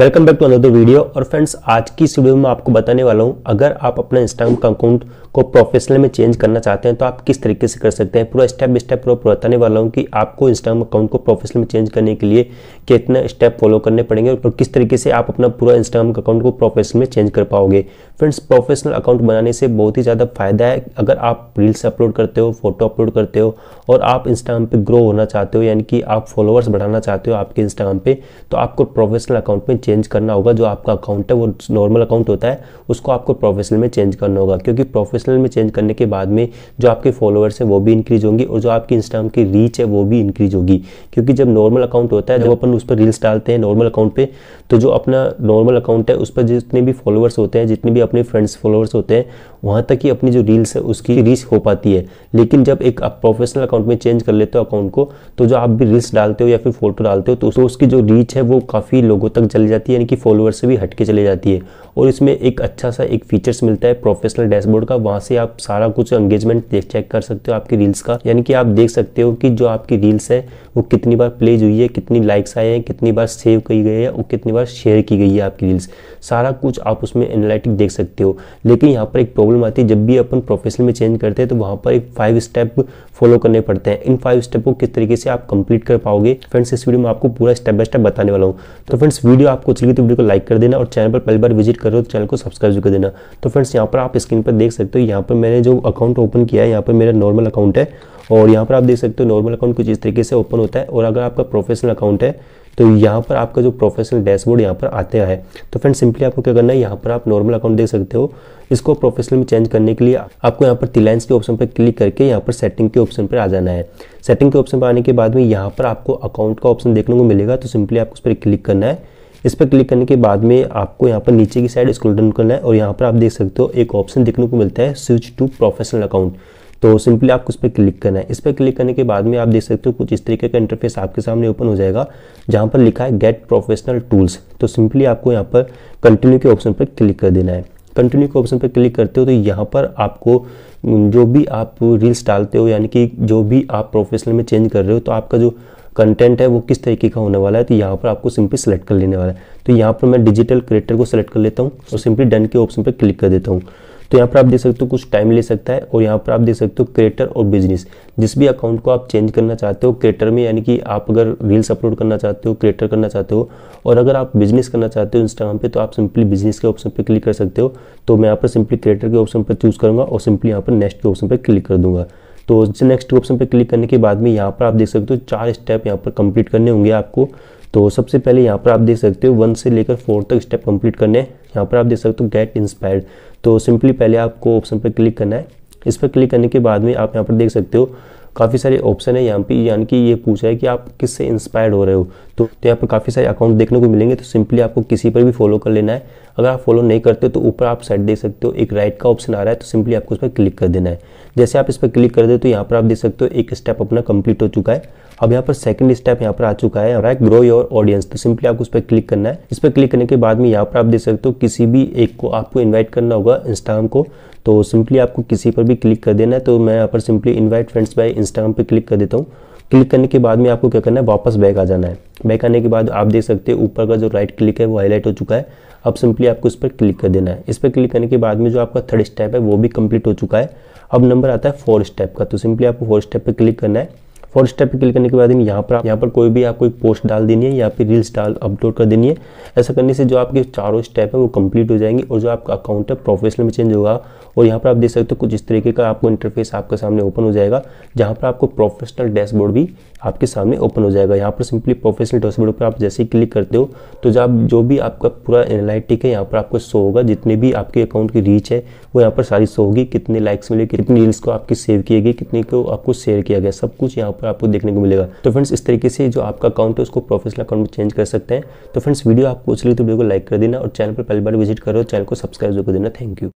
welcome back to another video और friends आज की इस वीडियो में आपको बताने वाला हूँ अगर आप अपना इंस्टाग्राम का अकाउंट को प्रोफेशनल में चेंज करना चाहते हैं तो आप किस तरीके से कर सकते हैं पूरा स्टेप बाई स्टेप पूरा बताने वाला हूँ कि आपको इंस्टाग्राम अकाउंट को प्रोफेशनल में चेंज करने के लिए कितना स्टेप फॉलो करने पड़ेंगे और किस तरीके से आप अपना पूरा इंस्टाग्राम अकाउंट को प्रोफेशनल में चेंज कर पाओगे फ्रेंड्स प्रोफेशनल अकाउंट बनाने से बहुत ही ज़्यादा फायदा है अगर आप रील्स अपलोड करते हो फोटो अपलोड करते हो और आप इंस्टाग्राम पर ग्रो होना चाहते हो यानी कि आप फॉलोअर्स बढ़ाना चाहते हो आपके इंस्टाग्राम पर तो आपको प्रोफेशनल अकाउंट में चेंज करना होगा जो आपका अकाउंट है वो नॉर्मल अकाउंट होता है उसको आपको प्रोफेशनल में चेंज करना होगा क्योंकि प्रोफेशनल में चेंज करने के बाद में जो आपके फॉलोअर्स हैं वो भी इंक्रीज होंगी और जो आपकी इंस्टाग्राम की रीच है वो भी इंक्रीज होगी क्योंकि जब नॉर्मल अकाउंट होता है जब अपन उस पर रील्स डालते हैं नॉर्मल अकाउंट पर तो जो अपना नॉर्मल अकाउंट है उस पर जितने भी फॉलोअर्स होते हैं जितने भी अपने फ्रेंड्स फॉलोअर्स होते हैं वहाँ तक ही अपनी जो रील्स है उसकी रीच हो पाती है लेकिन जब एक आप प्रोफेशनल अकाउंट में चेंज कर लेते हो अकाउंट को तो जो आप भी रील्स डालते हो या फिर फोटो डालते हो तो उसकी जो रीच है वो काफ़ी लोगों तक चली जाती है यानी कि फॉलोअर से भी हटके चली जाती है और इसमें एक अच्छा सा एक फीचर्स मिलता है प्रोफेशनल डैशबोर्ड का वहाँ से आप सारा कुछ एंगेजमेंट देख चेक कर सकते हो आपकी रील्स का यानी कि आप देख सकते हो कि जो आपकी रील्स है वो कितनी बार प्लेज हुई है कितनी लाइक्स आए हैं कितनी बार सेव की गई है और कितनी बार शेयर की गई है आपकी रील्स सारा कुछ आप उसमें एनालिटिक देख सकते हो लेकिन यहाँ पर एक प्रॉब्लम प्रॉब्लम आती है जब भी अपन प्रोफेशन में चेंज करते हैं तो वहाँ पर एक फाइव स्टेप फॉलो करने पड़ते हैं इन फाइव स्टेप को किस तरीके से आप कंप्लीट कर पाओगे फ्रेंड्स इस वीडियो में आपको पूरा स्टेप बाय स्टेप बताने वाला हूँ तो फ्रेंड्स वीडियो आपको अच्छी लगी तो वीडियो को लाइक कर देना और चैनल पर पहली बार विजिट करो तो चैनल को सब्सक्राइब भी कर देना तो फ्रेंड्स यहाँ पर आप स्क्रीन पर देख सकते हो यहाँ पर मैंने जो अकाउंट ओपन किया है यहाँ पर मेरा नॉर्मल अकाउंट है और यहाँ पर आप देख सकते हो नॉर्मल अकाउंट कुछ इस तरीके से ओपन होता है और अगर आपका प्रोफेशनल अकाउंट है तो यहाँ पर आपका जो प्रोफेशनल डैशबोर्ड यहाँ पर आते हैं तो फ्रेंड सिंपली आपको क्या करना है यहाँ पर आप नॉर्मल अकाउंट देख सकते हो इसको प्रोफेशनल में चेंज करने के लिए आपको यहाँ पर तिलाइंस के ऑप्शन पर क्लिक करके यहाँ पर सेटिंग के ऑप्शन पर आ जाना है सेटिंग के ऑप्शन पर आने के बाद में यहाँ पर आपको अकाउंट का ऑप्शन देखने को मिलेगा तो सिंपली आपको उस पर क्लिक करना है इस पर क्लिक करने के बाद में आपको यहाँ पर नीचे की साइड स्क्रॉल डाउन करना है और यहाँ पर आप देख सकते हो एक ऑप्शन देखने को मिलता है स्विच टू प्रोफेशनल अकाउंट तो सिंपली आपको इस पर क्लिक करना है इस पर क्लिक करने के बाद में आप देख सकते हो कुछ इस तरीके का इंटरफेस आपके सामने ओपन हो जाएगा जहाँ पर लिखा है गेट प्रोफेशनल टूल्स तो सिंपली आपको यहाँ पर कंटिन्यू के ऑप्शन पर क्लिक कर देना है कंटिन्यू के ऑप्शन पर क्लिक करते हो तो यहाँ पर आपको जो भी आप रील्स डालते हो यानी कि जो भी आप प्रोफेशनल में चेंज कर रहे हो तो आपका जो कंटेंट है वो किस तरीके का होने वाला है तो यहाँ पर आपको सिंपली सेलेक्ट कर लेने वाला है तो यहाँ पर मैं डिजिटल क्रिएटर को सेलेक्ट कर लेता हूँ और सिंपली डन के ऑप्शन पर क्लिक कर देता हूँ तो यहाँ पर आप देख सकते हो कुछ टाइम ले सकता है और यहाँ पर आप देख सकते हो क्रिएटर और बिजनेस जिस भी अकाउंट को आप चेंज करना चाहते हो क्रिएटर में यानी कि आप अगर रील्स अपलोड करना चाहते हो क्रिएटर करना चाहते हो और अगर आप बिजनेस करना चाहते हो इंस्टाग्राम पर तो आप सिंपली बिजनेस के ऑप्शन पर क्लिक कर सकते हो तो मैं यहाँ पर सिंपली क्रिएटर के ऑप्शन पर चूज़ करूँगा और सिंपली यहाँ पर नेक्स्ट के ऑप्शन पर क्लिक कर दूंगा तो नेक्स्ट ऑप्शन पर क्लिक करने के बाद में यहाँ पर आप देख सकते हो चार स्टेप यहाँ पर कंप्लीट करने होंगे आपको तो सबसे पहले यहाँ पर आप देख सकते हो वन से लेकर फोर तक स्टेप कंप्लीट करने हैं यहाँ पर आप देख सकते हो गेट इंस्पायर्ड तो सिंपली पहले आपको ऑप्शन पर क्लिक करना है इस पर क्लिक करने के बाद में आप यहाँ पर देख सकते हो काफ़ी सारे ऑप्शन है यहाँ पे यानी कि ये पूछा है कि आप किससे इंस्पायर्ड हो रहे हो तो तो यहाँ पर काफ़ी सारे अकाउंट देखने को मिलेंगे तो सिंपली आपको किसी पर भी फॉलो कर लेना है अगर आप फॉलो नहीं करते तो ऊपर आप साइड देख सकते हो एक राइट का ऑप्शन आ रहा है तो सिंपली आपको उस पर क्लिक कर देना है जैसे आप इस पर क्लिक कर दे तो यहाँ पर आप देख सकते हो एक स्टेप अपना कंप्लीट हो चुका है अब यहाँ पर सेकंड स्टेप यहाँ पर आ चुका है हमारा ग्रो योर ऑडियंस तो सिंपली आपको उस पर क्लिक करना है इस पर क्लिक करने के बाद में यहाँ पर आप देख सकते हो किसी भी एक को आपको इन्वाइट करना होगा इंस्टाग्राम को तो सिंपली आपको किसी पर भी क्लिक कर देना है तो मैं यहाँ पर simply invite friends by Instagram पर क्लिक कर देता हूँ क्लिक करने के बाद में आपको क्या करना है वापस बैक आ जाना है बैक आने के बाद आप देख सकते हैं ऊपर का जो राइट क्लिक है वो हाईलाइट हो चुका है अब सिंपली आपको इस पर क्लिक कर देना है इस पर क्लिक करने के बाद में जो आपका थर्ड स्टेप है वो भी कंप्लीट हो चुका है अब नंबर आता है फोर्थ स्टेप का तो सिंपली आपको फोर्थ स्टेप पर क्लिक करना है और स्टेप पे क्लिक करने के बाद यहाँ पर यहाँ पर कोई भी आपको एक पोस्ट डाल देनी है या फिर रील्स डाल अपलोड कर देनी है ऐसा करने से जो आपके चारों स्टेप है वो कंप्लीट हो जाएंगे और जो आपका अकाउंट है प्रोफेशनल में चेंज होगा और यहाँ पर आप देख सकते हो कुछ इस तरीके का आपको इंटरफेस आपके सामने ओपन हो जाएगा जहाँ पर आपको प्रोफेशनल डैशबोर्ड भी आपके सामने ओपन हो जाएगा यहाँ पर सिंपली प्रोफेशनल डैशबोर्ड पर आप जैसे ही क्लिक करते हो तो जब जो भी आपका पूरा एनालिटिक है यहाँ पर आपको शो होगा जितने भी आपके अकाउंट की रीच है वो यहाँ पर सारी शो होगी कितने लाइक्स मिले कितनी रील्स को आपकी सेव किए गए कितने को आपको शेयर किया गया सब कुछ यहाँ पर आपको देखने को मिलेगा तो फ्रेंड्स इस तरीके से जो आपका अकाउंट है उसको प्रोफेशनल अकाउंट में चेंज कर सकते हैं तो फ्रेंड्स वीडियो आपको अच्छी लगी तो वीडियो को लाइक कर देना और चैनल पर पहली बार विजिट करो चैनल को सब्सक्राइब जरूर कर देना थैंक यू